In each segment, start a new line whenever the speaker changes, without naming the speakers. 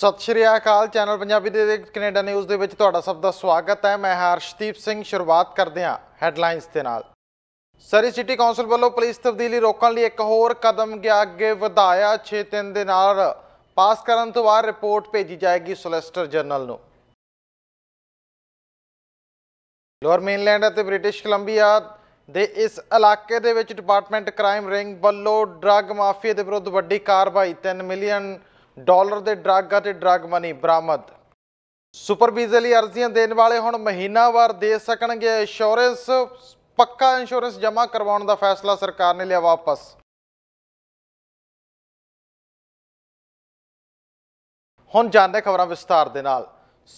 ਸਤਿ ਸ਼੍ਰੀ ਅਕਾਲ ਚੈਨਲ ਪੰਜਾਬੀ ਦੇ Canada news ਦੇ ਵਿੱਚ ਤੁਹਾਡਾ ਸਭ ਦਾ ਸਵਾਗਤ ਹੈ ਮੈਂ ਹਰਸ਼ਦੀਪ ਸਿੰਘ ਸ਼ੁਰੂਆਤ ਕਰਦੇ ਹਾਂ ਹੈਡਲਾਈਨਸ ਦੇ ਨਾਲ ਸਰੀ ਸਿਟੀ ਕਾਉਂਸਲ ਵੱਲੋਂ ਪੁਲਿਸ ਤਬਦੀਲੀ ਰੋਕਣ ਲਈ ਇੱਕ ਹੋਰ ਕਦਮ ਗਿਆ ਅੱਗੇ ਵਧਾਇਆ 6-3 ਦੇ ਨਾਲ ਪਾਸ ਕਰਨ ਤੋਂ ਬਾਅਦ ਰਿਪੋਰਟ ਭੇਜੀ ਜਾਏਗੀ ਸੋਲਿਸਟਰ ਜਨਰਲ ਨੂੰ ਲੋਅਰ ਮੇਨਲੈਂਡ ਅਤੇ ਬ੍ਰਿਟਿਸ਼ ਕੋਲੰਬੀਆ ਦੇ ਇਸ ਇਲਾਕੇ ਦੇ ਵਿੱਚ ਡਿਪਾਰਟਮੈਂਟ ਕ੍ਰਾਈਮ ਰਿੰਗ ਵੱਲੋਂ ਡਰੱਗ ਮਾਫੀਆ ਦੇ ਵਿਰੁੱਧ ਵੱਡੀ ਕਾਰਵਾਈ 3 ਮਿਲੀਅਨ ਡਾਲਰ ਦੇ ਡਰੱਗ ਅਤੇ ਡਰੱਗ ਮਨੀ ਬਰਾਮਦ ਸੁਪਰ ਲਈ ਅਰਜ਼ੀਆਂ ਦੇਣ ਵਾਲੇ ਹੁਣ ਮਹੀਨਾਵਾਰ ਦੇ ਸਕਣਗੇ ਇੰਸ਼ੋਰੈਂਸ ਪੱਕਾ ਇੰਸ਼ੋਰੈਂਸ ਜਮ੍ਹਾਂ ਕਰਵਾਉਣ ਦਾ ਫੈਸਲਾ ਸਰਕਾਰ ਨੇ ਲਿਆ ਵਾਪਸ ਹੁਣ ਜਾਣਦੇ ਖਬਰਾਂ ਵਿਸਤਾਰ ਦੇ ਨਾਲ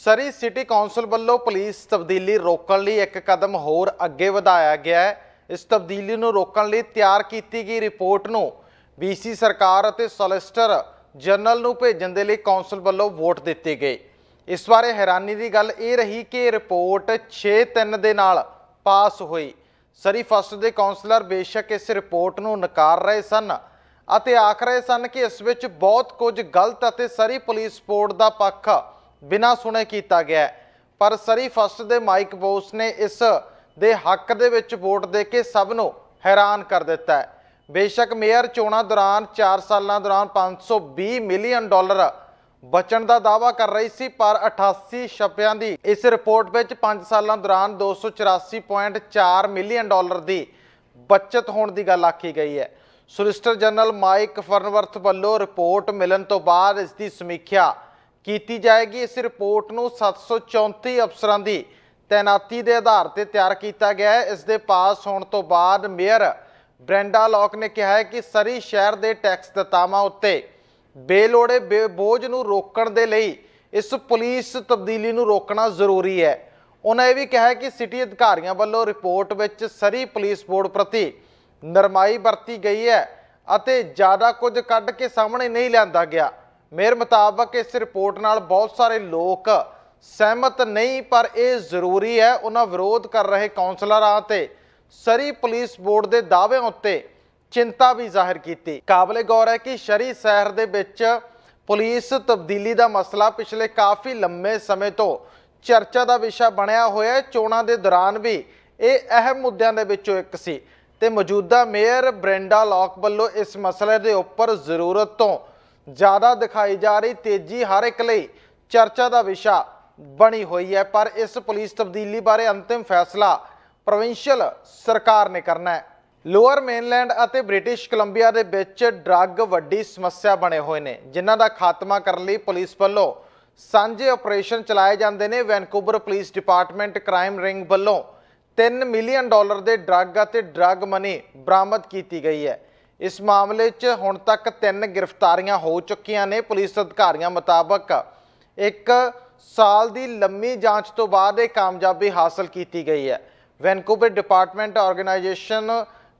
ਸਰੀ ਸਿਟੀ ਕਾਉਂਸਲ ਵੱਲੋਂ ਪੁਲਿਸ ਤਬਦੀਲੀ ਰੋਕਣ ਲਈ ਇੱਕ ਕਦਮ ਹੋਰ ਅੱਗੇ ਵਧਾਇਆ ਗਿਆ ਇਸ ਤਬਦੀਲੀ ਨੂੰ ਰੋਕਣ ਲਈ ਤਿਆਰ ਕੀਤੀ ਗਈ ਰਿਪੋਰਟ ਨੂੰ ਬੀਸੀ ਸਰਕਾਰ ਅਤੇ ਸੋਲਿਸਟਰ ਜਨਰਲ ਨੂੰ ਭੇਜਣ ਦੇ ਲਈ ਕੌਂਸਲ ਵੱਲੋਂ ਵੋਟ ਦਿੱਤੇ ਗਏ ਇਸ ਬਾਰੇ ਹੈਰਾਨੀ ਦੀ ਗੱਲ ਇਹ ਰਹੀ ਕਿ ਰਿਪੋਰਟ 6-3 ਦੇ ਨਾਲ ਪਾਸ ਹੋਈ ਸਰੀ ਫਸਟ ਦੇ ਕਾਉਂਸਲਰ ਬੇਸ਼ੱਕ ਇਸ ਰਿਪੋਰਟ ਨੂੰ ਨਕਾਰ ਰਹੇ ਸਨ ਅਤੇ ਆਖ ਰਹੇ ਸਨ ਕਿ ਇਸ ਵਿੱਚ ਬਹੁਤ ਕੁਝ ਗਲਤ ਅਤੇ ਸਰੀ ਪੁਲਿਸ ਸਪੋਰਟ ਦਾ ਪੱਖ ਬਿਨਾਂ ਸੁਣੇ ਕੀਤਾ ਗਿਆ ਪਰ ਸਰੀ ਫਸਟ ਦੇ ਮਾਈਕ ਬੋਸ ਨੇ ਇਸ ਦੇ ਹੱਕ ਦੇ ਵਿੱਚ ਵੋਟ ਦੇ ਕੇ ਸਭ ਨੂੰ ਹੈਰਾਨ ਕਰ ਦਿੱਤਾ ਹੈ ਬੇਸ਼ੱਕ ਮੇਅਰ ਚੋਣਾਂ ਦੌਰਾਨ 4 ਸਾਲਾਂ ਦੌਰਾਨ 520 ਮਿਲੀਅਨ ਡਾਲਰ ਬਚਣ ਦਾ ਦਾਵਾ ਕਰ ਰਹੀ ਸੀ ਪਰ 88 ਛਪਿਆਂ ਦੀ ਇਸ ਰਿਪੋਰਟ ਵਿੱਚ 5 ਸਾਲਾਂ ਦੌਰਾਨ 284.4 ਮਿਲੀਅਨ ਡਾਲਰ ਦੀ ਬਚਤ ਹੋਣ ਦੀ ਗੱਲ ਆਖੀ ਗਈ ਹੈ ਸੋਲਿਸਟਰ ਜਨਰਲ ਮਾਈਕ ਫਰਨਵਰਥ ਵੱਲੋਂ ਰਿਪੋਰਟ ਮਿਲਣ ਤੋਂ ਬਾਅਦ ਇਸ ਦੀ ਸਮੀਖਿਆ ਕੀਤੀ ਜਾਏਗੀ ਇਸ ਰਿਪੋਰਟ ਨੂੰ 734 ਅਫਸਰਾਂ ਦੀ ਤੈਨਾਤੀ ਦੇ ਆਧਾਰ ਤੇ ਤਿਆਰ ਕੀਤਾ ਗਿਆ ਹੈ ਇਸ ਦੇ ਪਾਸ ਹੋਣ ਤੋਂ ਬਾਅਦ ਮੇਅਰ ਬ੍ਰੈਂਡਾ ਲੌਕ ਨੇ ਕਿਹਾ ਹੈ ਕਿ ਸਰੀ ਸ਼ਹਿਰ ਦੇ ਟੈਕਸ ਦਤਾਵਾਂ ਉੱਤੇ ਬੇਲੋੜੇ ਬੋਝ ਨੂੰ ਰੋਕਣ ਦੇ ਲਈ ਇਸ ਪੁਲਿਸ ਤਬਦੀਲੀ ਨੂੰ ਰੋਕਣਾ ਜ਼ਰੂਰੀ ਹੈ ਉਹਨਾਂ ਇਹ ਵੀ ਕਿਹਾ ਕਿ ਸਿਟੀ ਅਧਿਕਾਰੀਆਂ ਵੱਲੋਂ ਰਿਪੋਰਟ ਵਿੱਚ ਸਰੀ ਪੁਲਿਸ ਬੋਰਡ ਪ੍ਰਤੀ ਨਰਮਾਈ ਵਰਤੀ ਗਈ ਹੈ ਅਤੇ ਜ਼ਿਆਦਾ ਕੁਝ ਕੱਢ ਕੇ ਸਾਹਮਣੇ ਨਹੀਂ ਲਿਆਂਦਾ ਗਿਆ ਮੇਰ ਮੁਤਾਬਕ ਇਸ ਰਿਪੋਰਟ ਨਾਲ ਬਹੁਤ ਸਾਰੇ ਲੋਕ ਸਹਿਮਤ ਨਹੀਂ ਪਰ ਇਹ ਜ਼ਰੂਰੀ ਹੈ ਉਹਨਾਂ ਵਿਰੋਧ ਕਰ ਰਹੇ ਕਾਉਂਸਲਰਾਂ ਤੇ ਸਰੀ ਪੁਲਿਸ ਬੋਰਡ ਦੇ ਦਾਅਵਿਆਂ ਉੱਤੇ ਚਿੰਤਾ ਵੀ ਜ਼ਾਹਿਰ ਕੀਤੀ ਕਾਬਲੇ ਗੌਰ ਹੈ ਕਿ ਸ਼ਰੀ ਸ਼ਹਿਰ ਦੇ ਵਿੱਚ ਪੁਲਿਸ ਤਬਦੀਲੀ ਦਾ ਮਸਲਾ ਪਿਛਲੇ ਕਾਫੀ ਲੰਮੇ ਸਮੇਂ ਤੋਂ ਚਰਚਾ ਦਾ ਵਿਸ਼ਾ ਬਣਿਆ ਹੋਇਆ ਹੈ ਚੋਣਾਂ ਦੇ ਦੌਰਾਨ ਵੀ ਇਹ ਅਹਿਮ ਮੁੱਦਿਆਂ ਦੇ ਵਿੱਚੋਂ ਇੱਕ ਸੀ ਤੇ ਮੌਜੂਦਾ ਮੇਅਰ ਬ੍ਰੈਂਡਾ ਲੌਕ ਵੱਲੋਂ ਇਸ ਮਸਲੇ ਦੇ ਉੱਪਰ ਜ਼ਰੂਰਤ ਤੋਂ ਜ਼ਿਆਦਾ ਦਿਖਾਈ ਜਾ ਰਹੀ ਤੇਜ਼ੀ ਹਰ ਇੱਕ ਲਈ ਚਰਚਾ ਦਾ ਵਿਸ਼ਾ ਬਣੀ ਹੋਈ ਹੈ ਪਰ ਇਸ ਪੁਲਿਸ ਤਬਦੀਲੀ ਬਾਰੇ ਅੰਤਿਮ ਫੈਸਲਾ ਪ੍ਰੋਵਿੰਸ਼ੀਅਲ ਸਰਕਾਰ ਨੇ ਕਰਨਾ ਹੈ ਲੋਅਰ ਮੇਨਲੈਂਡ ਅਤੇ ਬ੍ਰਿਟਿਸ਼ ਕੋਲੰਬੀਆ ਦੇ ਵਿੱਚ ਡਰੱਗ ਵੱਡੀ ਸਮੱਸਿਆ ਬਣੇ ਹੋਏ ਨੇ ਜਿਨ੍ਹਾਂ ਦਾ ਖਾਤਮਾ ਕਰਨ ਲਈ ਪੁਲਿਸ ਵੱਲੋਂ ਸਾਂਝੇ ਆਪਰੇਸ਼ਨ ਚਲਾਏ ਜਾਂਦੇ ਨੇ Vancouver police department crime ring ਵੱਲੋਂ 3 ਮਿਲੀਅਨ ਡਾਲਰ ਦੇ ਡਰੱਗ ਅਤੇ ਡਰੱਗ ਮਨੀ ਬਰਾਮਦ ਕੀਤੀ ਗਈ ਹੈ ਇਸ ਮਾਮਲੇ 'ਚ ਹੁਣ ਤੱਕ 3 ਗ੍ਰਿਫਤਾਰੀਆਂ ਹੋ ਚੁੱਕੀਆਂ ਨੇ ਪੁਲਿਸ ਅਧਿਕਾਰੀਆਂ ਮੁਤਾਬਕ ਇੱਕ ਸਾਲ ਦੀ ਲੰਮੀ ਜਾਂਚ ਤੋਂ ਬਾਅਦ ਇਹ ਕਾਮਯਾਬੀ ਹਾਸਲ ਕੀਤੀ ਗਈ ਹੈ ਵੈਨਕੂਵਰ ਡਿਪਾਰਟਮੈਂਟ ਆਰਗੇਨਾਈਜੇਸ਼ਨ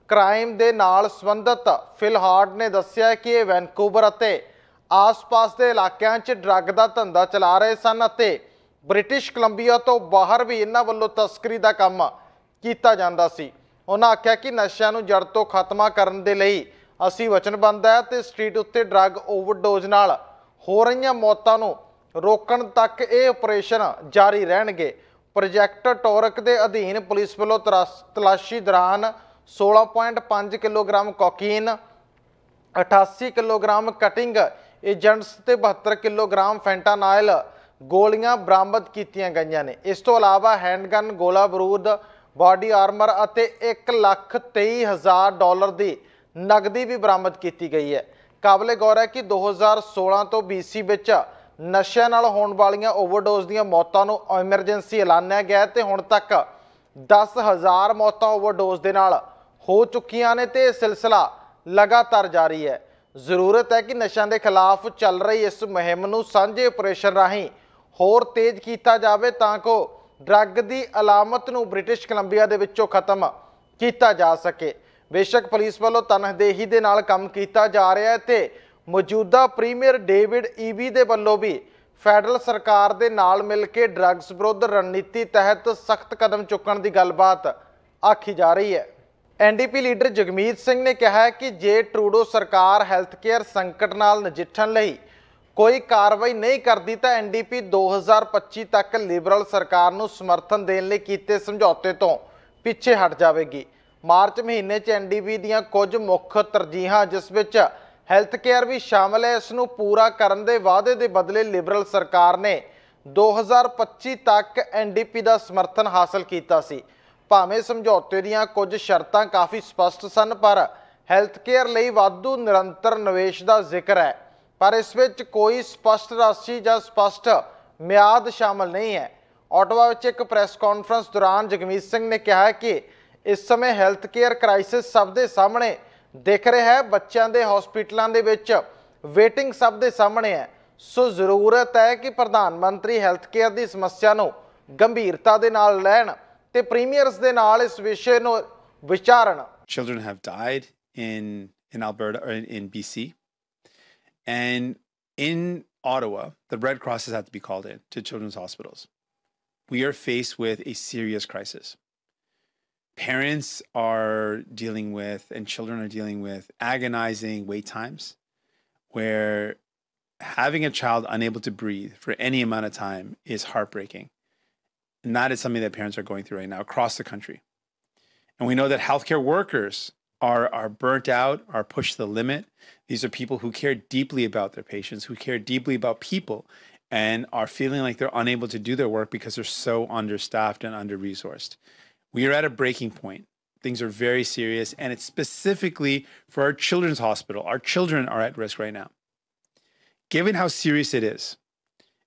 ਕ੍ਰਾਈਮ ਦੇ ਨਾਲ ਸੰਬੰਧਤ ਫਿਲ ਹਾਰਡ ਨੇ ਦੱਸਿਆ ਕਿ ਇਹ ਵੈਨਕੂਵਰ ਅਤੇ ਆਸ-ਪਾਸ ਦੇ ਇਲਾਕਿਆਂ 'ਚ ਡਰੱਗ ਦਾ ਧੰਦਾ ਚਲਾ ਰਹੇ ਸਨ ਅਤੇ ਬ੍ਰਿਟਿਸ਼ ਕੋਲੰਬੀਆ ਤੋਂ ਬਾਹਰ ਵੀ ਇਹਨਾਂ ਵੱਲੋਂ ਤਸਕਰੀ ਦਾ ਕੰਮ ਕੀਤਾ ਜਾਂਦਾ ਸੀ ਉਹਨਾਂ ਆਖਿਆ ਕਿ ਨਸ਼ਿਆਂ ਨੂੰ ਜੜ ਤੋਂ ਖਤਮਾ ਕਰਨ ਦੇ ਲਈ ਅਸੀਂ ਵਚਨਬੰਦ ਹੈ ਤੇ ਸਟਰੀਟ ਉੱਤੇ ਡਰੱਗ ਓਵਰਡੋਜ਼ ਨਾਲ ਹੋ ਰਹੀਆਂ ਮੌਤਾਂ ਨੂੰ ਰੋਕਣ ਤੱਕ ਇਹ ਆਪਰੇਸ਼ਨ ਜਾਰੀ ਰਹਿਣਗੇ ਪ੍ਰੋਜੈਕਟ ਟੋਰਕ ਦੇ ਅਧੀਨ ਪੁਲਿਸ ਵੱਲੋਂ ਤਲਾਸ਼ੀ ਦੌਰਾਨ 16.5 kilogram cocaine 88 kilogram cutting agents ਤੇ 72 ਕਿਲੋਗ੍ਰਾਮ ਫੈਂਟਾਨਾਇਲ ਗੋਲੀਆਂ ਬਰਾਮਦ ਕੀਤੀਆਂ ਗਈਆਂ ਨੇ ਇਸ ਤੋਂ ਇਲਾਵਾ ਹੈਂਡਗਨ ਗੋਲਾ ਬਰੂਦ ਬਾਡੀ ਆਰਮਰ ਅਤੇ 1 ਲੱਖ 23 ਹਜ਼ਾਰ ਡਾਲਰ ਦੀ ਨਗਦੀ ਵੀ ਬਰਾਮਦ ਕੀਤੀ ਗਈ ਹੈ ਕਾਬਲੇ ਗੌਰ ਹੈ ਕਿ 2016 ਤੋਂ BC ਵਿੱਚ ਨਸ਼ਿਆਂ ਨਾਲ ਹੋਣ ਵਾਲੀਆਂ ਓਵਰਡੋਜ਼ ਦੀਆਂ ਮੌਤਾਂ ਨੂੰ ਐਮਰਜੈਂਸੀ ਐਲਾਨਿਆ ਗਿਆ ਤੇ ਹੁਣ ਤੱਕ 10000 ਮੌਤਾਂ ਓਵਰਡੋਜ਼ ਦੇ ਨਾਲ ਹੋ ਚੁੱਕੀਆਂ ਨੇ ਤੇ ਇਹ ਸਿਲਸਿਲਾ ਲਗਾਤਾਰ ਜਾਰੀ ਹੈ ਜ਼ਰੂਰਤ ਹੈ ਕਿ ਨਸ਼ਿਆਂ ਦੇ ਖਿਲਾਫ ਚੱਲ ਰਹੀ ਇਸ ਮੁਹਿੰਮ ਨੂੰ ਸਾਂਝੇ ਆਪਰੇਸ਼ਨ ਰਾਹੀਂ ਹੋਰ ਤੇਜ਼ ਕੀਤਾ ਜਾਵੇ ਤਾਂ ਕਿ ਡਰੱਗ ਦੀ ਅਲਾਮਤ ਨੂੰ ਬ੍ਰਿਟਿਸ਼ ਕੋਲੰਬੀਆ ਦੇ ਵਿੱਚੋਂ ਖਤਮ ਕੀਤਾ ਜਾ ਸਕੇ ਬੇਸ਼ੱਕ ਪੁਲਿਸ ਵੱਲੋਂ ਤਨਹਦੇਹੀ ਦੇ ਨਾਲ ਕੰਮ ਕੀਤਾ ਜਾ ਰਿਹਾ ਹੈ ਤੇ ਮੌਜੂਦਾ ਪ੍ਰੀਮੀਅਰ ਡੇਵਿਡ ਈਵੀ ਦੇ ਵੱਲੋਂ ਵੀ ਫੈਡਰਲ ਸਰਕਾਰ ਦੇ ਨਾਲ ਮਿਲ ਕੇ ਡਰੱਗਸ ਵਿਰੁੱਧ ਰਣਨੀਤੀ ਤਹਿਤ ਸਖਤ ਕਦਮ ਚੁੱਕਣ ਦੀ ਗੱਲਬਾਤ ਆਖੀ ਜਾ ਰਹੀ ਹੈ ਐਨਡੀਪੀ ਲੀਡਰ ਜਗਮੀਤ ਸਿੰਘ ਨੇ ਕਿਹਾ ਕਿ ਜੇ ਟਰੂਡੋ ਸਰਕਾਰ ਹੈਲਥ ਕੇਅਰ ਸੰਕਟ ਨਾਲ ਨਜਿੱਠਣ ਲਈ ਕੋਈ ਕਾਰਵਾਈ ਨਹੀਂ ਕਰਦੀ ਤਾਂ ਐਨਡੀਪੀ 2025 ਤੱਕ ਲਿਬਰਲ ਸਰਕਾਰ ਨੂੰ ਸਮਰਥਨ ਦੇਣ ਲਈ ਕੀਤੇ ਸਮਝੌਤੇ ਤੋਂ ਪਿੱਛੇ ਹਟ ਜਾਵੇਗੀ ਮਾਰਚ ਮਹੀਨੇ 'ਚ ਐਨਡੀਪੀ ਦੀਆਂ ਕੁਝ ਮੁੱਖ ਤਰਜੀਹਾਂ ਜਿਸ ਵਿੱਚ ਹੈਲਥ ਕੇਅਰ ਵੀ ਸ਼ਾਮਲ ਹੈ ਇਸ ਨੂੰ ਪੂਰਾ ਕਰਨ ਦੇ ਵਾਅਦੇ ਦੇ ਬਦਲੇ ਲਿਬਰਲ ਸਰਕਾਰ ਨੇ 2025 ਤੱਕ ਐਨਡੀਪੀ ਦਾ ਸਮਰਥਨ ਹਾਸਲ ਕੀਤਾ ਸੀ ਭਾਵੇਂ ਸਮਝੌਤੇ ਦੀਆਂ ਕੁਝ ਸ਼ਰਤਾਂ ਕਾਫੀ ਸਪਸ਼ਟ ਸਨ ਪਰ ਹੈਲਥ ਕੇਅਰ ਲਈ ਵਾਧੂ ਨਿਰੰਤਰ ਨਿਵੇਸ਼ ਦਾ ਜ਼ਿਕਰ ਹੈ ਪਰ ਇਸ ਵਿੱਚ ਕੋਈ ਸਪਸ਼ਟ ਰਾਸ਼ੀ ਜਾਂ ਸਪਸ਼ਟ ਮਿਆਦ ਸ਼ਾਮਲ ਨਹੀਂ ਹੈ ਆਟਵਾ ਵਿੱਚ ਇੱਕ ਪ੍ਰੈਸ ਕਾਨਫਰੰਸ ਦੌਰਾਨ ਜਗਮੀਤ ਸਿੰਘ ਨੇ ਕਿਹਾ ਕਿ ਇਸ ਸਮੇਂ ਹੈਲਥ ਕੇਅਰ ਕ੍ਰਾਈਸਿਸ ਸਭ ਦੇ ਸਾਹਮਣੇ ਦਿਖ ਰਿਹਾ ਹੈ ਬੱਚਿਆਂ ਦੇ ਹਸਪੀਟਲਾਂ ਦੇ ਵਿੱਚ ਵੇਟਿੰਗ ਸਭ ਦੇ ਸਾਹਮਣੇ ਹੈ ਸੋ ਜ਼ਰੂਰਤ ਹੈ ਕਿ ਪ੍ਰਧਾਨ ਮੰਤਰੀ ਹੈਲਥ ਕੇਅਰ ਦੀ ਸਮੱਸਿਆ ਨੂੰ ਗੰਭੀਰਤਾ ਦੇ ਨਾਲ ਲੈਣ ਤੇ ਪ੍ਰੀਮੀਅਰਸ ਦੇ ਨਾਲ ਇਸ ਵਿਸ਼ੇ
ਨੂੰ ਵਿਚਾਰਨ children have died in in Alberta or in, in BC and in Ottawa the red crosses have to be called in to children's hospitals we are faced with a serious crisis parents are dealing with and children are dealing with agonizing wait times where having a child unable to breathe for any amount of time is heartbreaking. And that is something that parents are going through right now across the country. And we know that healthcare workers are, are burnt out, are pushed to the limit. These are people who care deeply about their patients, who care deeply about people, and are feeling like they're unable to do their work because they're so understaffed and under resourced we are at a breaking point. Things are very serious, and it's specifically for our children's hospital. Our children are at risk right now. Given how serious it is,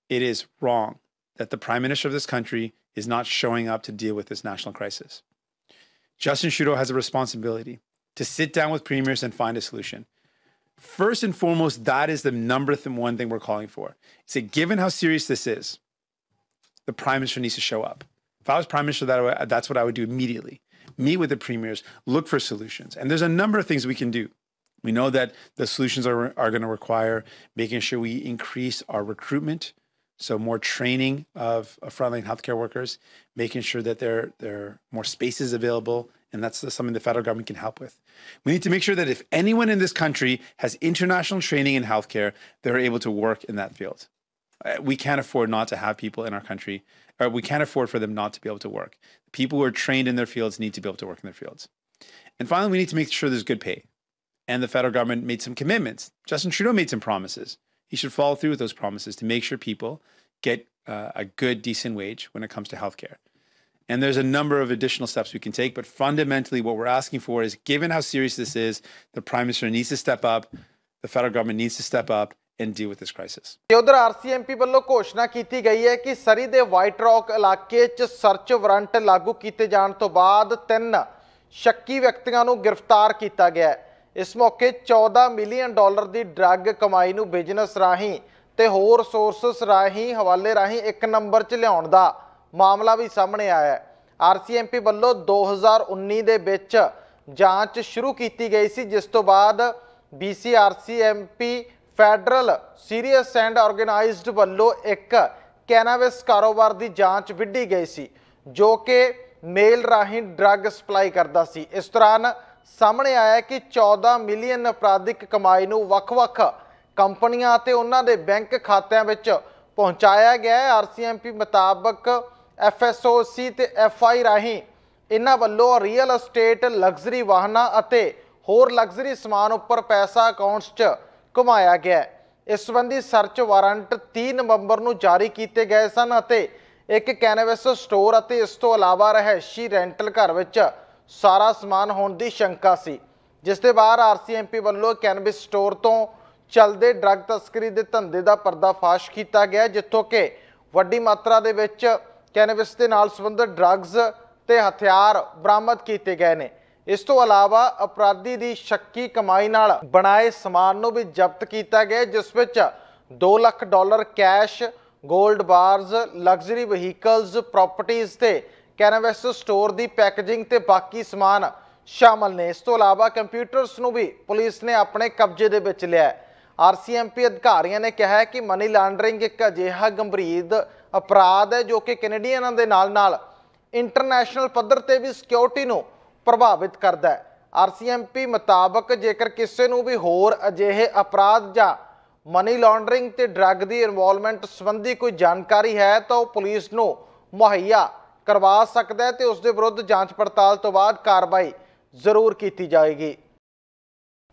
it is wrong that the prime minister of this country is not showing up to deal with this national crisis. Justin Trudeau has a responsibility to sit down with premiers and find a solution. First and foremost, that is the number one thing we're calling for. It's a given how serious this is, the prime minister needs to show up. If I was prime minister, that that's what I would do immediately. Meet with the premiers, look for solutions. And there's a number of things we can do. We know that the solutions are, are going to require making sure we increase our recruitment, so more training of, of frontline healthcare workers, making sure that there, there are more spaces available. And that's something the federal government can help with. We need to make sure that if anyone in this country has international training in healthcare, they're able to work in that field. Uh, we can't afford not to have people in our country, or we can't afford for them not to be able to work. People who are trained in their fields need to be able to work in their fields. And finally, we need to make sure there's good pay. And the federal government made some commitments. Justin Trudeau made some promises. He should follow through with those promises to make sure people get uh, a good, decent wage when it comes to healthcare. And there's a number of additional steps we can take, but fundamentally, what we're asking for is given how serious this is, the prime minister needs to step up, the federal government needs to step up, and deal with this crisis.
ਉਧਰ RCMP ਵੱਲੋਂ ਘੋਸ਼ਣਾ ਕੀਤੀ ਗਈ ਹੈ ਕਿ ਸਰੀ ਦੇ white rock ਇਲਾਕੇ 'ਚ ਸਰਚ ਵਾਰੰਟ ਲਾਗੂ ਕੀਤੇ ਜਾਣ ਤੋਂ ਬਾਅਦ ਤਿੰਨ ਸ਼ੱਕੀ ਵਿਅਕਤੀਆਂ ਨੂੰ ਗ੍ਰਿਫਤਾਰ ਕੀਤਾ ਗਿਆ ਹੈ ਇਸ ਮੌਕੇ 14 ਮਿਲੀਅਨ ਡਾਲਰ ਦੀ ਡਰੱਗ ਕਮਾਈ ਨੂੰ ਬਿਜ਼ਨਸ ਰਾਹੀਂ ਤੇ ਹੋਰ ਸੋਰਸਸ ਰਾਹੀਂ ਹਵਾਲੇ ਰਾਹੀਂ ਇੱਕ ਨੰਬਰ 'ਚ ਲਿਆਉਣ ਦਾ ਮਾਮਲਾ ਵੀ ਸਾਹਮਣੇ ਆਇਆ ਹੈ ਆਰਸੀਐਮਪੀ ਵੱਲੋਂ 2019 ਦੇ ਵਿੱਚ ਜਾਂਚ ਸ਼ੁਰੂ ਕੀਤੀ ਗਈ ਸੀ ਜਿਸ ਤੋਂ ਬਾਅਦ BC RCMP federal serious and organized ਵੱਲੋਂ ਇੱਕ ਕੈਨਾਬਿਸ ਕਾਰੋਬਾਰ ਦੀ ਜਾਂਚ ਵਿੱਢੀ ਗਈ ਸੀ ਜੋ ਕਿ ਮੇਲ ਰਾਹੀਂ ਡਰੱਗ ਸਪਲਾਈ ਕਰਦਾ ਸੀ ਇਸ ਤਰ੍ਹਾਂ ਸਾਹਮਣੇ ਆਇਆ ਕਿ 14 ਮਿਲੀਅਨ ਅਪਰਾਧਿਕ ਕਮਾਈ ਨੂੰ ਵੱਖ-ਵੱਖ ਕੰਪਨੀਆਂ ਅਤੇ ਉਹਨਾਂ ਦੇ ਬੈਂਕ ਖਾਤਿਆਂ ਵਿੱਚ ਪਹੁੰਚਾਇਆ ਗਿਆ ਹੈ ਆਰਸੀਐਮਪੀ ਮੁਤਾਬਕ ਐਫਐਸਓਸੀ ਤੇ ਐਫਆਈ ਰਾਹੀਂ ਇਹਨਾਂ ਵੱਲੋਂ ਰੀਅਲ ਅਸਟੇਟ ਲਗਜ਼ਰੀ ਵਾਹਨਾਂ ਅਤੇ ਹੋਰ ਲਗਜ਼ਰੀ ਸਮਾਨ ਉੱਪਰ ਪੈਸਾ ਅਕਾਊਂਟਸ 'ਚ ਘੁਮਾਇਆ ਗਿਆ ਇਸ ਸੰਬੰਧੀ ਸਰਚ ਵਾਰੰਟ 30 ਨਵੰਬਰ ਨੂੰ ਜਾਰੀ ਕੀਤੇ ਗਏ ਸਨ ਅਤੇ ਇੱਕ ਕੈਨਵਸ ਸਟੋਰ ਅਤੇ ਇਸ ਤੋਂ ਇਲਾਵਾ ਰਹਿਸ਼ੀ ਰੈਂਟਲ ਘਰ ਵਿੱਚ ਸਾਰਾ ਸਮਾਨ ਹੋਣ ਦੀ ਸ਼ੰਕਾ ਸੀ ਜਿਸ ਦੇ ਬਾਅਦ ਆਰਸੀਐਮਪੀ ਵੱਲੋਂ ਕੈਨਵਸ ਸਟੋਰ ਤੋਂ ਚਲਦੇ ਡਰੱਗ ਤਸਕਰੀ ਦੇ ਧੰਦੇ ਦਾ ਪਰਦਾਫਾਸ਼ ਕੀਤਾ ਗਿਆ ਜਿੱਥੋਂ ਕਿ ਵੱਡੀ ਮਾਤਰਾ ਦੇ ਵਿੱਚ ਕੈਨਵਸ ਦੇ ਨਾਲ ਸੰਬੰਧਿਤ ਡਰੱਗਸ ਤੇ ਹਥਿਆਰ ਬਰਾਮਦ ਕੀਤੇ ਗਏ ਨੇ ਇਸ ਤੋਂ ਇਲਾਵਾ ਅਪਰਾਧੀ ਦੀ ਸ਼ੱਕੀ ਕਮਾਈ ਨਾਲ ਬਣਾਏ ਸਮਾਨ ਨੂੰ ਵੀ ਜ਼ਬਤ ਕੀਤਾ ਗਿਆ ਜਿਸ ਵਿੱਚ 2 ਲੱਖ ਡਾਲਰ ਕੈਸ਼ 골ਡ ਬਾਰਸ ਲਗਜ਼ਰੀ ਵਹੀਕਲਸ ਪ੍ਰਾਪਰਟੀਆਂ ਤੇ ਕੈਨਵਸ ਸਟੋਰ ਦੀ ਪੈਕੇਜਿੰਗ ਤੇ ਬਾਕੀ ਸਮਾਨ ਸ਼ਾਮਲ ਨੇ ਇਸ ਤੋਂ ਇਲਾਵਾ ਕੰਪਿਊਟਰਸ ਨੂੰ ਵੀ ਪੁਲਿਸ ਨੇ ਆਪਣੇ ਕਬਜ਼ੇ ਦੇ ਵਿੱਚ ਲਿਆ ਆਰਸੀਐਮਪੀ ਅਧਿਕਾਰੀਆਂ ਨੇ ਕਿਹਾ ਹੈ ਕਿ ਮਨੀ ਲਾਂਡਰਿੰਗ ਇੱਕ ਅਜਿਹਾ ਗੰਭੀਰ ਅਪਰਾਧ ਹੈ ਜੋ ਕਿ ਕੈਨੇਡੀਅਨਾਂ ਦੇ ਨਾਲ-ਨਾਲ ਇੰਟਰਨੈਸ਼ਨਲ ਪੱਧਰ ਤੇ ਵੀ ਸਿਕਿਉਰਿਟੀ ਨੂੰ ਪ੍ਰਭਾਵਿਤ ਕਰਦਾ ਹੈ ਆਰਸੀਐਮਪੀ ਮੁਤਾਬਕ ਜੇਕਰ ਕਿਸੇ ਨੂੰ ਵੀ ਹੋਰ ਅਜਿਹੇ ਅਪਰਾਧ ਜਾਂ ਮਨੀ ਲਾਂਡਰਿੰਗ ਤੇ ਡਰੱਗ ਦੀ ਇਨਵੋਲਵਮੈਂਟ ਸੰਬੰਧੀ ਕੋਈ ਜਾਣਕਾਰੀ ਹੈ ਤਾਂ ਉਹ ਪੁਲਿਸ ਨੂੰ ਮੁਹੱਈਆ ਕਰਵਾ ਸਕਦਾ ਹੈ ਤੇ ਉਸ ਦੇ ਵਿਰੁੱਧ ਜਾਂਚ ਪੜਤਾਲ ਤੋਂ ਬਾਅਦ ਕਾਰਵਾਈ ਜ਼ਰੂਰ ਕੀਤੀ ਜਾਏਗੀ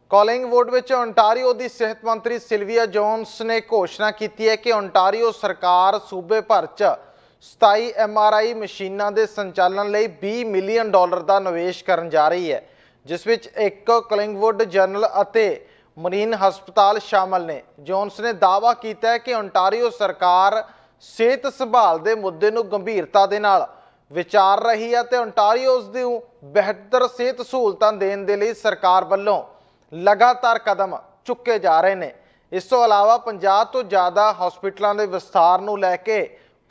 ਕਾਲਿੰਗਵੁੱਡ ਵਿੱਚ ਓਨਟਾਰੀਓ ਦੀ ਸਿਹਤ ਮੰਤਰੀ ਸਿਲਵੀਆ ਜੋਨਸ ਨੇ ਘੋਸ਼ਣਾ ਕੀਤੀ ਹੈ ਕਿ ਓਨਟਾਰੀਓ ਸਰਕਾਰ ਸੂਬੇ ਭਰ 'ਚ 27 ਐਮਆਰਆਈ ਮਸ਼ੀਨਾਂ ਦੇ ਸੰਚਾਲਨ ਲਈ 20 ਮਿਲੀਅਨ ਡਾਲਰ ਦਾ ਨਿਵੇਸ਼ ਕਰਨ ਜਾ ਰਹੀ ਹੈ ਜਿਸ ਵਿੱਚ ਇੱਕ ਕਲਿੰਗਵੁੱਡ ਜਰਨਲ ਅਤੇ ਮਰੀਨ ਹਸਪਤਾਲ ਸ਼ਾਮਲ ਨੇ ਜੋਨਸ ਨੇ ਦਾਅਵਾ ਕੀਤਾ ਹੈ ਕਿ ਓਨਟਾਰੀਓ ਸਰਕਾਰ ਸਿਹਤ ਸੰਭਾਲ ਦੇ ਮੁੱਦੇ ਨੂੰ ਗੰਭੀਰਤਾ ਦੇ ਨਾਲ ਵਿਚਾਰ ਰਹੀ ਹੈ ਤੇ ਉਸ ਨੂੰ ਬਿਹਤਰ ਸਿਹਤ ਸਹੂਲਤਾਂ ਦੇਣ ਦੇ ਲਈ ਸਰਕਾਰ ਵੱਲੋਂ ਲਗਾਤਾਰ ਕਦਮ ਚੁੱਕੇ ਜਾ ਰਹੇ ਨੇ ਇਸ ਤੋਂ ਇਲਾਵਾ 50 ਤੋਂ ਜ਼ਿਆਦਾ ਹਸਪਤਾਲਾਂ ਦੇ ਵਿਸਥਾਰ ਨੂੰ ਲੈ ਕੇ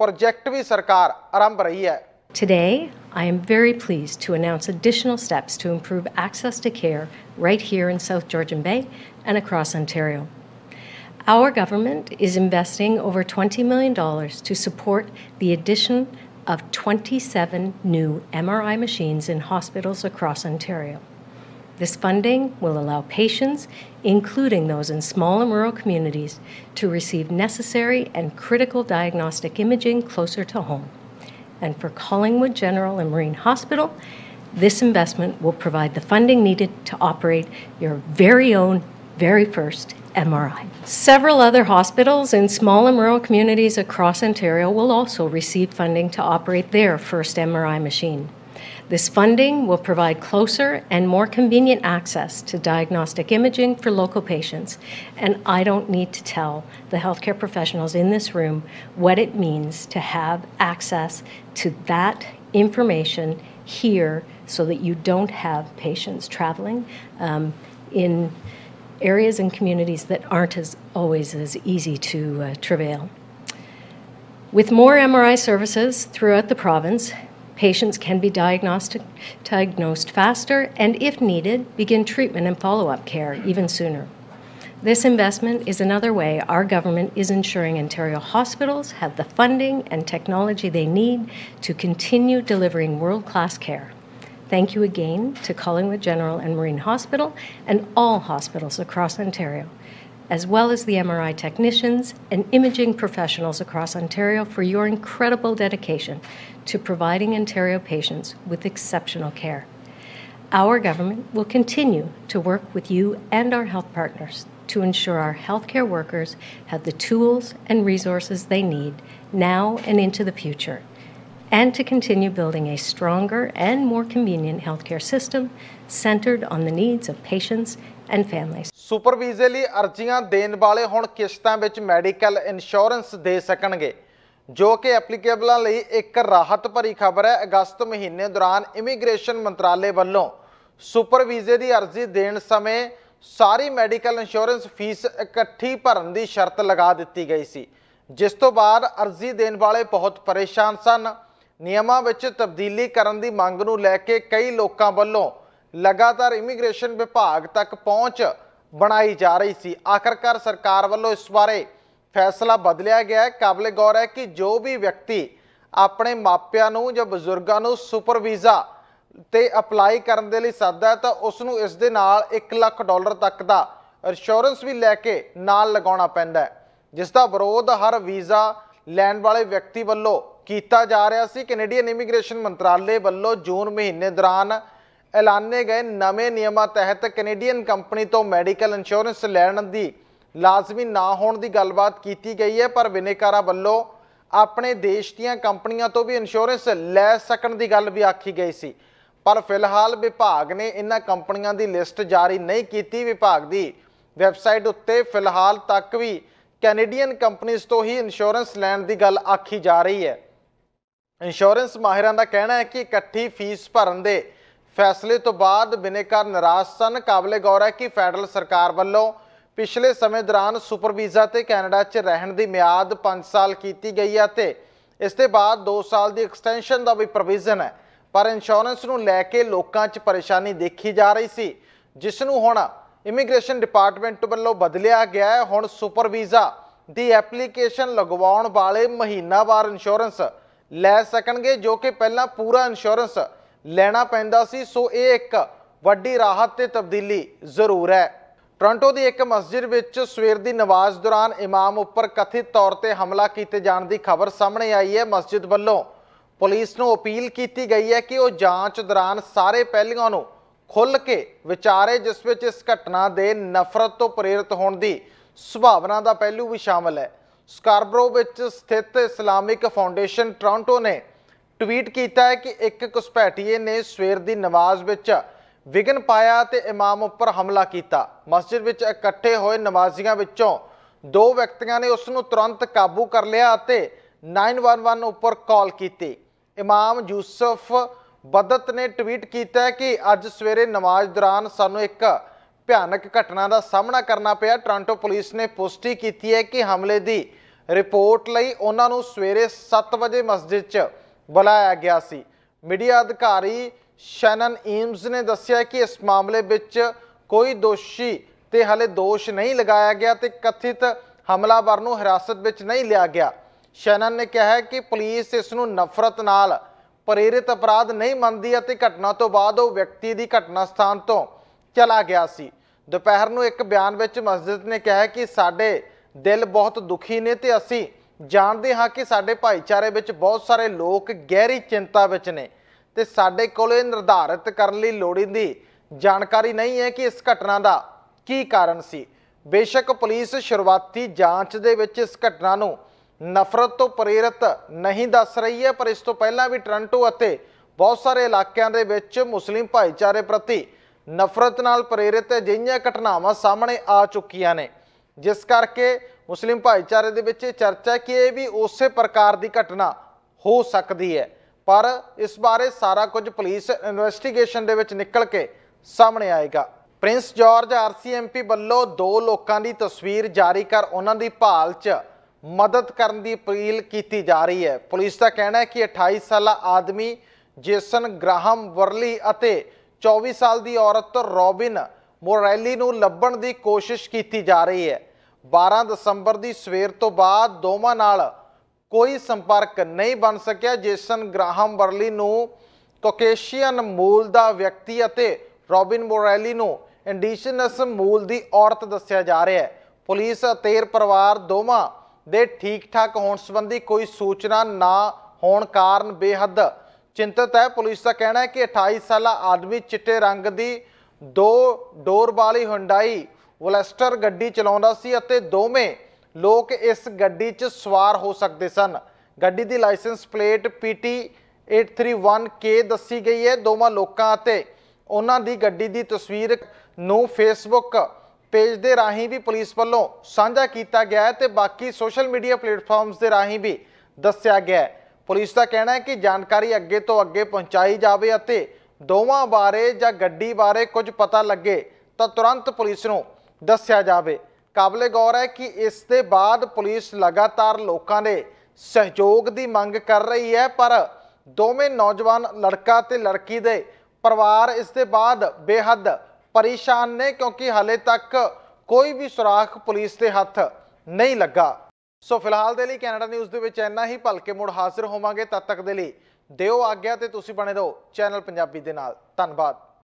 Today,
I am very pleased to announce additional steps to improve access to care right here in South Georgian Bay and across Ontario. Our government is investing over $20 million to support the addition of 27 new MRI machines in hospitals across Ontario. This funding will allow patients, including those in small and rural communities, to receive necessary and critical diagnostic imaging closer to home. And for Collingwood General and Marine Hospital, this investment will provide the funding needed to operate your very own, very first MRI. Several other hospitals in small and rural communities across Ontario will also receive funding to operate their first MRI machine. This funding will provide closer and more convenient access to diagnostic imaging for local patients, and I don't need to tell the healthcare professionals in this room what it means to have access to that information here so that you don't have patients traveling um, in areas and communities that aren't as always as easy to uh, travail. With more MRI services throughout the province, Patients can be diagnosed faster and, if needed, begin treatment and follow up care even sooner. This investment is another way our government is ensuring Ontario hospitals have the funding and technology they need to continue delivering world class care. Thank you again to Collingwood General and Marine Hospital and all hospitals across Ontario as well as the MRI technicians and imaging professionals across Ontario for your incredible dedication to providing Ontario patients with exceptional care. Our government will continue to work with you and our health partners to ensure our healthcare workers have the tools and resources they need now and into the future and to continue building a stronger and more convenient healthcare system centered on the needs of patients and families.
Super ਵੀਜ਼ੇ ਲਈ ਅਰਜ਼ੀਆਂ ਦੇਣ ਵਾਲੇ ਹੁਣ ਕਿਸ਼ਤਾਂ ਵਿੱਚ medical insurance ਦੇ ਸਕਣਗੇ ਜੋ ਕਿ ਐਪਲੀਕੇਬਲਾਂ ਲਈ ਇੱਕ ਰਾਹਤ ਭਰੀ ਖਬਰ ਹੈ ਅਗਸਤ ਮਹੀਨੇ ਦੌਰਾਨ ਇਮੀਗ੍ਰੇਸ਼ਨ ਮੰਤਰਾਲੇ ਵੱਲੋਂ ਸੁਪਰ ਵੀਜ਼ੇ ਦੀ ਅਰਜ਼ੀ ਦੇਣ ਸਮੇਂ ਸਾਰੀ ਮੈਡੀਕਲ ਇੰਸ਼ੋਰੈਂਸ ਫੀਸ ਇਕੱਠੀ ਭਰਨ ਦੀ ਸ਼ਰਤ ਲਗਾ ਦਿੱਤੀ ਗਈ ਸੀ ਜਿਸ ਤੋਂ ਬਾਅਦ ਅਰਜ਼ੀ ਦੇਣ ਵਾਲੇ ਬਹੁਤ ਪਰੇਸ਼ਾਨ ਸਨ ਨਿਯਮਾਂ ਵਿੱਚ ਤਬਦੀਲੀ ਕਰਨ ਦੀ ਮੰਗ ਨੂੰ ਲੈ ਕੇ ਕਈ ਲੋਕਾਂ ਵੱਲੋਂ ਲਗਾਤਾਰ ਇਮੀਗ੍ਰੇਸ਼ਨ ਵਿਭਾਗ ਤੱਕ ਪਹੁੰਚ ਬਣਾਈ ਜਾ ਰਹੀ ਸੀ ਆਖਰਕਾਰ ਸਰਕਾਰ ਵੱਲੋਂ ਇਸ ਬਾਰੇ ਫੈਸਲਾ ਬਦਲਿਆ ਗਿਆ ਹੈ ਕਾਬਲੇ ਗੌਰ ਹੈ ਕਿ ਜੋ ਵੀ ਵਿਅਕਤੀ ਆਪਣੇ ਮਾਪਿਆਂ ਨੂੰ ਜਾਂ ਬਜ਼ੁਰਗਾਂ ਨੂੰ ਸੁਪਰ ਵੀਜ਼ਾ ਤੇ ਅਪਲਾਈ ਕਰਨ ਦੇ ਲਈ ਸੱਦਾ ਤਾਂ ਉਸ ਨੂੰ ਇਸ ਦੇ ਨਾਲ 1 ਲੱਖ ਡਾਲਰ ਤੱਕ ਦਾ ਇੰਸ਼ੋਰੈਂਸ ਵੀ ਲੈ ਕੇ ਨਾਲ ਲਗਾਉਣਾ ਪੈਂਦਾ ਹੈ ਜਿਸ ਦਾ ਵਿਰੋਧ ਹਰ ਵੀਜ਼ਾ ਲੈਣ ਵਾਲੇ ਵਿਅਕਤੀ ਵੱਲੋਂ ਕੀਤਾ ਜਾ ਰਿਹਾ ਸੀ ਕੈਨੇਡੀਅਨ ਇਮੀਗ੍ਰੇਸ਼ਨ ਮੰਤਰਾਲੇ ਵੱਲੋਂ ਜੂਨ ਮਹੀਨੇ ਦੌਰਾਨ ਐਲਾਨੇ ਗਏ ਨਵੇਂ ਨਿਯਮਾਂ ਤਹਿਤ ਕੈਨੇਡੀਅਨ ਕੰਪਨੀ ਤੋਂ ਮੈਡੀਕਲ ਇੰਸ਼ੋਰੈਂਸ ਲੈਣ ਦੀ ਲਾਜ਼ਮੀ ਨਾ ਹੋਣ ਦੀ ਗੱਲਬਾਤ ਕੀਤੀ ਗਈ ਹੈ ਪਰ ਵਿਨੇਕਾਰਾ ਵੱਲੋਂ ਆਪਣੇ ਦੇਸ਼ ਦੀਆਂ ਕੰਪਨੀਆਂ ਤੋਂ ਵੀ ਇੰਸ਼ੋਰੈਂਸ ਲੈ ਸਕਣ ਦੀ ਗੱਲ ਵੀ ਆਖੀ ਗਈ ਸੀ ਪਰ ਫਿਲਹਾਲ ਵਿਭਾਗ ਨੇ ਇਹਨਾਂ ਕੰਪਨੀਆਂ ਦੀ ਲਿਸਟ ਜਾਰੀ ਨਹੀਂ ਕੀਤੀ ਵਿਭਾਗ ਦੀ ਵੈਬਸਾਈਟ ਉੱਤੇ ਫਿਲਹਾਲ ਤੱਕ ਵੀ ਕੈਨੇਡੀਅਨ ਕੰਪਨੀਆਂ ਤੋਂ ਹੀ ਇੰਸ਼ੋਰੈਂਸ ਲੈਣ ਦੀ ਗੱਲ ਆਖੀ ਜਾ ਰਹੀ ਹੈ ਇੰਸ਼ੋਰੈਂਸ ਮਾਹਿਰਾਂ ਦਾ ਕਹਿਣਾ ਹੈ ਕਿ ਇਕੱਠੀ ਫੀਸ ਭਰਨ ਦੇ ਫੈਸਲੇ ਤੋਂ ਬਾਅਦ ਬਿਨੇਕਾਰ ਨਰਾਜ਼ ਸਨ ਕਾਬਲੇ ਗੌਰ ਹੈ ਕਿ ਫੈਡਰਲ ਸਰਕਾਰ ਵੱਲੋਂ ਪਿਛਲੇ ਸਮੇਂ ਦੌਰਾਨ ਸੁਪਰ ਵੀਜ਼ਾ ਤੇ ਕੈਨੇਡਾ 'ਚ ਰਹਿਣ ਦੀ ਮਿਆਦ 5 ਸਾਲ ਕੀਤੀ ਗਈ ਹੈ ਤੇ ਇਸ ਦੇ ਬਾਅਦ 2 ਸਾਲ ਦੀ ਐਕਸਟੈਂਸ਼ਨ ਦਾ ਵੀ ਪ੍ਰੋਵੀਜ਼ਨ ਹੈ ਪਰ ਇੰਸ਼ੋਰੈਂਸ ਨੂੰ ਲੈ ਕੇ ਲੋਕਾਂ 'ਚ ਪਰੇਸ਼ਾਨੀ ਦੇਖੀ ਜਾ ਰਹੀ ਸੀ ਜਿਸ ਨੂੰ ਹੁਣ ਇਮੀਗ੍ਰੇਸ਼ਨ ਡਿਪਾਰਟਮੈਂਟ ਵੱਲੋਂ ਬਦਲਿਆ ਗਿਆ ਹੈ ਹੁਣ ਸੁਪਰ ਵੀਜ਼ਾ ਦੀ ਐਪਲੀਕੇਸ਼ਨ ਲਗਵਾਉਣ ਵਾਲੇ ਮਹੀਨਾਵਾਰ ਇੰਸ਼ੋਰੈਂਸ ਲੈ ਸਕਣਗੇ ਜੋ ਕਿ ਪਹਿਲਾਂ ਪੂਰਾ ਇੰਸ਼ੋਰੈਂਸ ਲੈਣਾ ਪੈਂਦਾ ਸੀ ਸੋ ਇਹ ਇੱਕ ਵੱਡੀ ਰਾਹਤ ਤੇ ਤਬਦੀਲੀ ਜ਼ਰੂਰ ਹੈ ਟ੍ਰਾਂਟੋ ਦੀ ਇੱਕ ਮਸਜਿਦ ਵਿੱਚ ਸਵੇਰ ਦੀ ਨਮਾਜ਼ ਦੌਰਾਨ ਇਮਾਮ ਉੱਪਰ ਕਥਿਤ ਤੌਰ ਤੇ ਹਮਲਾ ਕੀਤੇ ਜਾਣ ਦੀ ਖਬਰ ਸਾਹਮਣੇ ਆਈ ਹੈ ਮਸਜਿਦ ਵੱਲੋਂ ਪੁਲਿਸ ਨੂੰ ਅਪੀਲ ਕੀਤੀ ਗਈ ਹੈ ਕਿ ਉਹ ਜਾਂਚ ਦੌਰਾਨ ਸਾਰੇ ਪਹਿਲੂਆਂ ਨੂੰ ਖੁੱਲ੍ਹ ਕੇ ਵਿਚਾਰੇ ਜਿਸ ਵਿੱਚ ਇਸ ਘਟਨਾ ਦੇ ਨਫ਼ਰਤ ਤੋਂ ਪ੍ਰੇਰਿਤ ਹੋਣ ਦੀ ਸੁਭਾਵਨਾ ਦਾ ਪਹਿਲੂ ਵੀ ਸ਼ਾਮਲ ਹੈ ਸਕਾਰਬਰੋ ਵਿੱਚ ਸਥਿਤ ਇਸਲਾਮਿਕ ਫਾਊਂਡੇਸ਼ਨ ਟ੍ਰਾਂਟੋ ਨੇ ਟਵੀਟ ਕੀਤਾ ਹੈ ਕਿ ਇੱਕ ਕੁਸਪੈਟੀਏ ਨੇ ਸਵੇਰ ਦੀ ਨਮਾਜ਼ ਵਿੱਚ ਵਿਗਨ ਪਾਇਆ ਤੇ ਇਮਾਮ ਉੱਪਰ ਹਮਲਾ ਕੀਤਾ ਮਸਜਿਦ ਵਿੱਚ ਇਕੱਠੇ ਹੋਏ ਨਮਾਜ਼ੀਆਂ ਵਿੱਚੋਂ ਦੋ ਵਿਅਕਤੀਆਂ ਨੇ ਉਸ ਨੂੰ ਤੁਰੰਤ ਕਾਬੂ ਕਰ ਲਿਆ ਅਤੇ 911 ਉੱਪਰ ਕਾਲ ਕੀਤੀ ਇਮਾਮ ਯੂਸਫ ਬਦਤ ਨੇ ਟਵੀਟ ਕੀਤਾ ਹੈ ਕਿ ਅੱਜ ਸਵੇਰੇ ਨਮਾਜ਼ ਦੌਰਾਨ ਸਾਨੂੰ ਇੱਕ ਭਿਆਨਕ ਘਟਨਾ ਦਾ ਸਾਹਮਣਾ ਕਰਨਾ ਪਿਆ ਟ੍ਰਾਂਟੋ ਪੁਲਿਸ ਨੇ ਪੁਸ਼ਟੀ ਕੀਤੀ ਹੈ ਕਿ ਹਮਲੇ ਦੀ ਰਿਪੋਰਟ ਲਈ ਉਹਨਾਂ ਨੂੰ ਸਵੇਰੇ 7 ਵਜੇ ਮਸਜਿਦ 'ਚ ਬੁਲਾਇਆ ਗਿਆ ਸੀ ਮੀਡੀਆ ਅਧਿਕਾਰੀ ਸ਼ੈਨਨ ਈਮਸ ਨੇ ਦੱਸਿਆ ਕਿ ਇਸ ਮਾਮਲੇ ਵਿੱਚ ਕੋਈ ਦੋਸ਼ੀ ਤੇ ਹਲੇ ਦੋਸ਼ ਨਹੀਂ ਲਗਾਇਆ ਗਿਆ ਤੇ ਕਥਿਤ ਹਮਲਾਵਰ ਨੂੰ ਹਿਰਾਸਤ ਵਿੱਚ ਨਹੀਂ ਲਿਆ ਗਿਆ ਸ਼ੈਨਨ ਨੇ ਕਿਹਾ ਕਿ ਪੁਲਿਸ ਇਸ ਨੂੰ ਨਫ਼ਰਤ ਨਾਲ ਪ੍ਰੇਰਿਤ ਅਪਰਾਧ ਨਹੀਂ ਮੰਨਦੀ ਅਤੇ ਘਟਨਾ ਤੋਂ ਬਾਅਦ ਉਹ ਵਿਅਕਤੀ ਦੀ ਘਟਨਾ ਸਥਾਨ ਤੋਂ ਚਲਾ ਗਿਆ ਸੀ ਦੁਪਹਿਰ ਨੂੰ ਇੱਕ ਬਿਆਨ ਵਿੱਚ ਮਸਜਿਦ ਨੇ ਕਿਹਾ ਕਿ ਸਾਡੇ ਦਿਲ ਬਹੁਤ ਦੁਖੀ ਨੇ ਤੇ ਅਸੀਂ ਜਾਣਦੇ ਹਾਂ ਕਿ ਸਾਡੇ ਭਾਈਚਾਰੇ ਵਿੱਚ ਬਹੁਤ ਸਾਰੇ ਲੋਕ ਗਹਿਰੀ ਚਿੰਤਾ ਵਿੱਚ ਨੇ ਤੇ ਸਾਡੇ ਕੋਲ ਇਹ ਨਿਰਧਾਰਿਤ ਕਰਨ ਲਈ ਲੋੜੀਂਦੀ ਜਾਣਕਾਰੀ ਨਹੀਂ ਹੈ ਕਿ ਇਸ ਘਟਨਾ ਦਾ ਕੀ ਕਾਰਨ ਸੀ ਬੇਸ਼ੱਕ ਪੁਲਿਸ ਸ਼ੁਰੂਆਤੀ ਜਾਂਚ ਦੇ ਵਿੱਚ ਇਸ ਘਟਨਾ ਨੂੰ ਨਫ਼ਰਤ ਤੋਂ ਪ੍ਰੇਰਿਤ ਨਹੀਂ ਦੱਸ ਰਹੀ ਹੈ ਪਰ ਇਸ ਤੋਂ ਪਹਿਲਾਂ ਵੀ ਟ੍ਰਾਂਟੋ ਅਤੇ ਬਹੁਤ ਸਾਰੇ ਇਲਾਕਿਆਂ ਦੇ ਵਿੱਚ ਮੁਸਲਿਮ ਭਾਈਚਾਰੇ ਪ੍ਰਤੀ ਨਫ਼ਰਤ ਨਾਲ ਪ੍ਰੇਰਿਤ ਅਜਿਹੀਆਂ ਘਟਨਾਵਾਂ ਸਾਹਮਣੇ ਆ ਚੁੱਕੀਆਂ ਨੇ ਜਿਸ ਕਰਕੇ ਮੁਸਲਿਮ ਭਾਈਚਾਰੇ ਦੇ ਵਿੱਚ ਚਰਚਾ ਕਿ ਇਹ ਵੀ ਉਸੇ ਪ੍ਰਕਾਰ ਦੀ ਘਟਨਾ ਹੋ ਸਕਦੀ ਹੈ ਪਰ ਇਸ ਬਾਰੇ ਸਾਰਾ ਕੁਝ ਪੁਲਿਸ ਇਨਵੈਸਟੀਗੇਸ਼ਨ ਦੇ ਵਿੱਚ ਨਿਕਲ ਕੇ ਸਾਹਮਣੇ ਆਏਗਾ ਪ੍ਰਿੰਸ ਜਾਰਜ ਆਰਸੀਐਮਪੀ ਵੱਲੋਂ ਦੋ ਲੋਕਾਂ ਦੀ ਤਸਵੀਰ ਜਾਰੀ ਕਰ ਉਹਨਾਂ ਦੀ ਭਾਲ 'ਚ ਮਦਦ ਕਰਨ ਦੀ ਅਪੀਲ ਕੀਤੀ ਜਾ ਰਹੀ ਹੈ ਪੁਲਿਸ ਦਾ ਕਹਿਣਾ ਹੈ ਕਿ 28 ਸਾਲਾ ਆਦਮੀ ਜੇਸਨ ਗ੍ਰਾਹਮ ਵਰਲੀ ਅਤੇ 24 ਸਾਲ ਦੀ ਔਰਤ ਰੋਬਿਨ ਮੋਰੈਲੀ ਨੂੰ ਲੱਭਣ ਦੀ ਕੋਸ਼ਿਸ਼ ਕੀਤੀ ਜਾ ਰਹੀ ਹੈ 12 ਦਸੰਬਰ ਦੀ ਸਵੇਰ ਤੋਂ ਬਾਅਦ ਦੋਵਾਂ ਨਾਲ ਕੋਈ ਸੰਪਰਕ ਨਹੀਂ ਬਣ ਸਕਿਆ ਜੇਸਨ ਗ੍ਰਾਹਮ ਬਰਲੀ ਨੂੰ ਕੋਕੇਸ਼ੀਅਨ ਮੂਲ ਦਾ ਵਿਅਕਤੀ ਅਤੇ ਰੋਬਿਨ ਮੋਰੈਲੀ ਨੂੰ ਇੰਡੀਸ਼ਨਸ ਮੂਲ ਦੀ ਔਰਤ ਦੱਸਿਆ ਜਾ ਰਿਹਾ ਹੈ ਪੁਲਿਸ ਤੇਰ ਪਰਿਵਾਰ ਦੋਵਾਂ ਦੇ ਠੀਕ ਠਾਕ ਹੋਣ ਸੰਬੰਧੀ ਕੋਈ ਸੂਚਨਾ ਨਾ ਹੋਣ ਕਾਰਨ ਬੇਹੱਦ ਚਿੰਤਤ ਹੈ ਪੁਲਿਸ ਦਾ ਕਹਿਣਾ ਹੈ ਕਿ 28 ਸਾਲਾ ਆਦਮੀ ਚਿੱਟੇ ਰੰਗ ਦੀ ਦੋ ਡੋਰ ਵਾਲੀ ਹੁੰਡਾਈ ਵਲੈਸਟਰ ਗੱਡੀ ਚਲਾਉਂਦਾ ਸੀ ਅਤੇ ਦੋਵੇਂ ਲੋਕ ਇਸ ਗੱਡੀ 'ਚ ਸਵਾਰ ਹੋ ਸਕਦੇ ਸਨ ਗੱਡੀ ਦੀ ਲਾਇਸੈਂਸ ਪਲੇਟ PT831K ਦੱਸੀ ਗਈ ਹੈ ਦੋਵਾਂ ਲੋਕਾਂ ਅਤੇ ਉਹਨਾਂ ਦੀ ਗੱਡੀ ਦੀ ਤਸਵੀਰ ਨੂੰ ਫੇਸਬੁੱਕ ਪੇਜ ਦੇ ਰਾਹੀਂ ਵੀ ਪੁਲਿਸ ਵੱਲੋਂ ਸਾਂਝਾ ਕੀਤਾ ਗਿਆ ਹੈ ਤੇ ਬਾਕੀ ਸੋਸ਼ਲ ਮੀਡੀਆ ਪਲੇਟਫਾਰਮਸ ਦੇ ਰਾਹੀਂ ਵੀ ਦੱਸਿਆ ਗਿਆ ਹੈ ਪੁਲਿਸ ਦਾ ਕਹਿਣਾ ਹੈ ਕਿ ਜਾਣਕਾਰੀ ਅੱਗੇ ਤੋਂ ਅੱਗੇ ਪਹੁੰਚਾਈ ਜਾਵੇ ਅਤੇ ਦੋਵਾਂ ਬਾਰੇ ਜਾਂ ਗੱਡੀ ਬਾਰੇ ਕੁਝ ਪਤਾ ਲੱਗੇ ਤਾਂ ਤੁਰੰਤ ਪੁਲਿਸ ਨੂੰ ਦੱਸਿਆ ਜਾਵੇ ਕਾਬਲੇ ਗੌਰ ਹੈ ਕਿ ਇਸ ਦੇ ਬਾਅਦ ਪੁਲਿਸ ਲਗਾਤਾਰ ਲੋਕਾਂ ਦੇ ਸਹਿਯੋਗ ਦੀ ਮੰਗ ਕਰ ਰਹੀ ਹੈ ਪਰ ਦੋਵੇਂ ਨੌਜਵਾਨ ਲੜਕਾ ਤੇ ਲੜਕੀ ਦੇ ਪਰਿਵਾਰ ਇਸ ਦੇ ਬਾਅਦ ਬੇਹੱਦ ਪਰੇਸ਼ਾਨ ਨੇ ਕਿਉਂਕਿ ਹਲੇ ਤੱਕ ਕੋਈ ਵੀ ਸੁਰਾਖ ਪੁਲਿਸ ਦੇ ਹੱਥ ਨਹੀਂ ਲੱਗਾ ਸੋ ਫਿਲਹਾਲ ਦੇ ਲਈ ਕੈਨੇਡਾ ਨਿਊਜ਼ ਦੇ ਵਿੱਚ ਇੰਨਾ ਹੀ ਭਲਕੇ ਮੁੜ ਹਾਜ਼ਰ ਹੋਵਾਂਗੇ ਤਦ ਤੱਕ ਦੇ ਲਈ ਦਿਓ ਆਗਿਆ ਤੇ ਤੁਸੀਂ ਬਣੇ ਰਹੋ ਚੈਨਲ ਪੰਜਾਬੀ ਦੇ ਨਾਲ ਧੰਨਵਾਦ